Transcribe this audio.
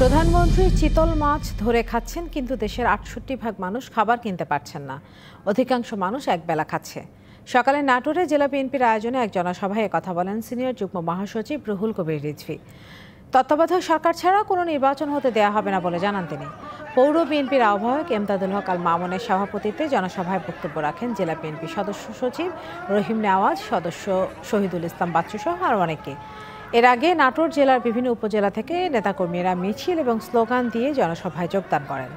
প্রধানমন্ত্রী চিতল মাছ ধরে খাচ্ছেন কিন্তু দেশের আটষট্টি ভাগ মানুষ খাবার কিনতে পারছেন না অধিকাংশ মানুষ একবেলা খাচ্ছে সকালে নাটোরে জেলা বিএনপির আয়োজনে এক জনসভায় কথা বলেন সিনিয়র যুগ্ম মহাসচিব রুহুল কবির রিজভি তত্ত্বাবধায়ক সরকার ছাড়া কোনো নির্বাচন হতে দেয়া হবে না বলে জানান তিনি পৌর বিএনপির আহ্বায়ক এমদাদুল হক আল মামুনের সভাপতিত্বে জনসভায় বক্তব্য রাখেন জেলা বিএনপি সদস্য সচিব রহিম নেওয়াজ সদস্য শহীদুল ইসলাম বাচ্চুসহ আর অনেকে এর আগে নাটোর জেলার বিভিন্ন উপজেলা থেকে নেতাকর্মীরা মিছিল এবং স্লোগান দিয়ে জনসভায় যোগদান করেন